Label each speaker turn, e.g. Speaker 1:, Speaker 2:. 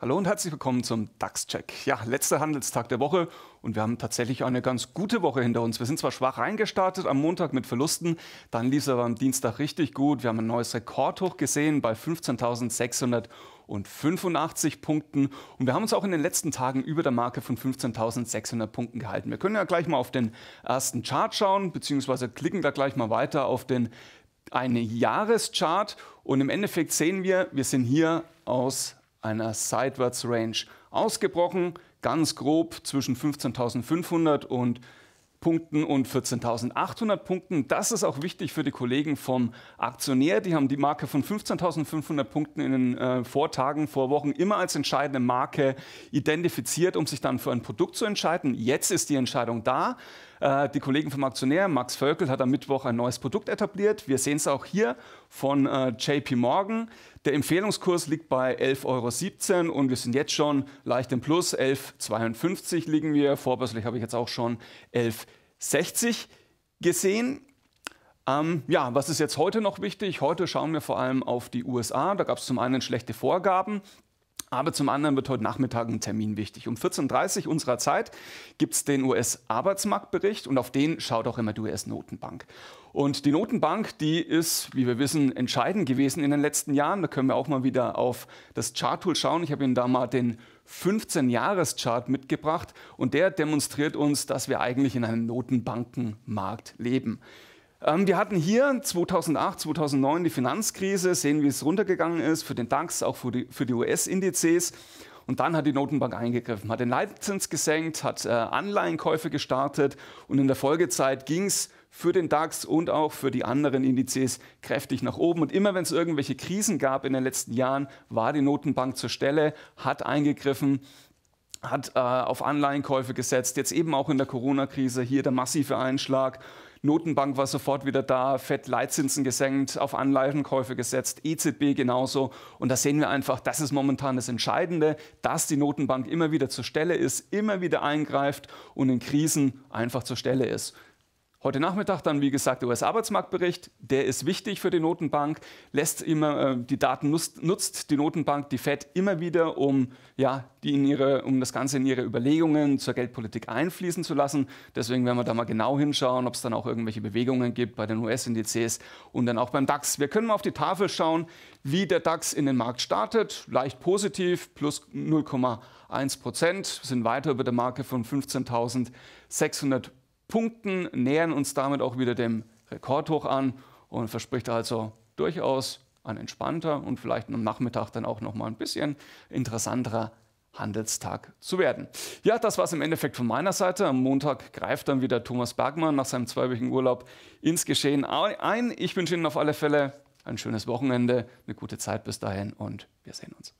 Speaker 1: Hallo und herzlich willkommen zum DAX-Check. Ja, letzter Handelstag der Woche und wir haben tatsächlich eine ganz gute Woche hinter uns. Wir sind zwar schwach reingestartet am Montag mit Verlusten, dann lief es aber am Dienstag richtig gut. Wir haben ein neues Rekordhoch gesehen bei 15.600 und 85 Punkten. Und wir haben uns auch in den letzten Tagen über der Marke von 15.600 Punkten gehalten. Wir können ja gleich mal auf den ersten Chart schauen, beziehungsweise klicken da gleich mal weiter auf den eine Jahreschart. Und im Endeffekt sehen wir, wir sind hier aus einer Sidewards Range ausgebrochen, ganz grob zwischen 15.500 und Punkten und 14.800 Punkten. Das ist auch wichtig für die Kollegen vom Aktionär. Die haben die Marke von 15.500 Punkten in den äh, Vortagen, Wochen immer als entscheidende Marke identifiziert, um sich dann für ein Produkt zu entscheiden. Jetzt ist die Entscheidung da. Äh, die Kollegen vom Aktionär, Max Völkel, hat am Mittwoch ein neues Produkt etabliert. Wir sehen es auch hier von äh, JP Morgan. Der Empfehlungskurs liegt bei 11,17 Euro und wir sind jetzt schon leicht im Plus. 11,52 Euro liegen wir. Vorbörslich habe ich jetzt auch schon 11,60 Euro gesehen. Ähm, ja, was ist jetzt heute noch wichtig? Heute schauen wir vor allem auf die USA. Da gab es zum einen schlechte Vorgaben. Aber zum anderen wird heute Nachmittag ein Termin wichtig. Um 14.30 Uhr unserer Zeit gibt es den US-Arbeitsmarktbericht und auf den schaut auch immer die US-Notenbank. Und die Notenbank, die ist, wie wir wissen, entscheidend gewesen in den letzten Jahren. Da können wir auch mal wieder auf das Chart-Tool schauen. Ich habe Ihnen da mal den 15-Jahres-Chart mitgebracht und der demonstriert uns, dass wir eigentlich in einem Notenbankenmarkt leben. Ähm, wir hatten hier 2008, 2009 die Finanzkrise, sehen, wie es runtergegangen ist für den DAX, auch für die, für die US-Indizes. Und dann hat die Notenbank eingegriffen, hat den Leitzins gesenkt, hat äh, Anleihenkäufe gestartet und in der Folgezeit ging es für den DAX und auch für die anderen Indizes kräftig nach oben. Und immer wenn es irgendwelche Krisen gab in den letzten Jahren, war die Notenbank zur Stelle, hat eingegriffen hat äh, auf Anleihenkäufe gesetzt, jetzt eben auch in der Corona-Krise hier der massive Einschlag. Notenbank war sofort wieder da, Fed Leitzinsen gesenkt, auf Anleihenkäufe gesetzt, EZB genauso. Und da sehen wir einfach, das ist momentan das Entscheidende, dass die Notenbank immer wieder zur Stelle ist, immer wieder eingreift und in Krisen einfach zur Stelle ist. Heute Nachmittag dann, wie gesagt, der US-Arbeitsmarktbericht. Der ist wichtig für die Notenbank, lässt immer äh, die Daten nutzt, nutzt die Notenbank, die Fed immer wieder, um, ja, die in ihre, um das Ganze in ihre Überlegungen zur Geldpolitik einfließen zu lassen. Deswegen werden wir da mal genau hinschauen, ob es dann auch irgendwelche Bewegungen gibt bei den US-Indizes und dann auch beim DAX. Wir können mal auf die Tafel schauen, wie der DAX in den Markt startet. Leicht positiv, plus 0,1 Prozent, sind weiter über der Marke von 15.600 Punkten, nähern uns damit auch wieder dem Rekordhoch an und verspricht also durchaus ein entspannter und vielleicht am Nachmittag dann auch nochmal ein bisschen interessanterer Handelstag zu werden. Ja, das war es im Endeffekt von meiner Seite. Am Montag greift dann wieder Thomas Bergmann nach seinem zweiwöchigen Urlaub ins Geschehen ein. Ich wünsche Ihnen auf alle Fälle ein schönes Wochenende, eine gute Zeit bis dahin und wir sehen uns.